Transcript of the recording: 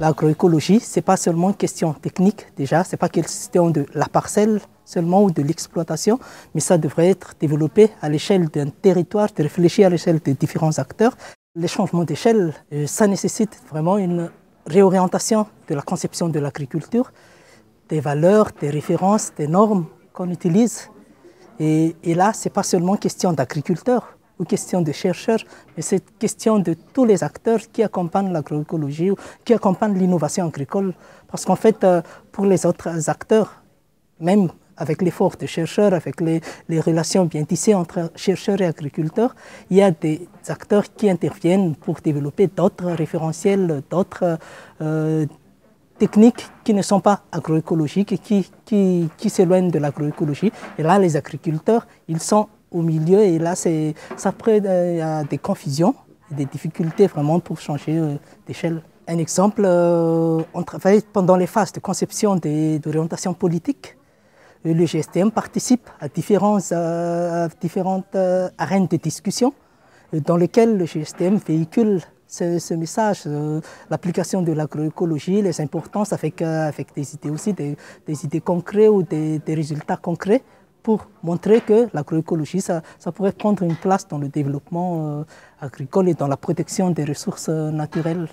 L'agroécologie, ce n'est pas seulement une question technique déjà, ce n'est pas question de la parcelle seulement ou de l'exploitation, mais ça devrait être développé à l'échelle d'un territoire, de réfléchir à l'échelle de différents acteurs. Les changements d'échelle, euh, ça nécessite vraiment une réorientation de la conception de l'agriculture, des valeurs, des références, des normes qu'on utilise. Et, là, ce n'est pas seulement question d'agriculteurs, ou questions des chercheurs, mais cette question de tous les acteurs qui accompagnent l'agroécologie ou qui accompagnent l'innovation agricole. Parce qu'en fait, euh, pour les autres acteurs, même avec l'effort des chercheurs, avec les, relations bien tissées entre chercheurs et agriculteurs, il y a des acteurs qui interviennent pour développer d'autres référentiels, d'autres euh, techniques qui ne sont pas agroécologiques, qui, qui, qui s'éloignent de l'agroécologie. Et là, les agriculteurs, ils sont au milieu. Et là, ça prête euh, à des confusions, des difficultés vraiment pour changer euh, d'échelle. Un exemple, on euh, travaille pendant les phases de conception d'orientation politique. Le GSTM participe à, différentes arènes de discussion dans lesquelles le GSTM véhicule ce, message, l'application de l'agroécologie, les importances avec, avec des idées aussi, des, idées concrètes ou des, des résultats concrets pour montrer que l'agroécologie, ça, pourrait prendre une place dans le développement euh, agricole et dans la protection des ressources euh, naturelles.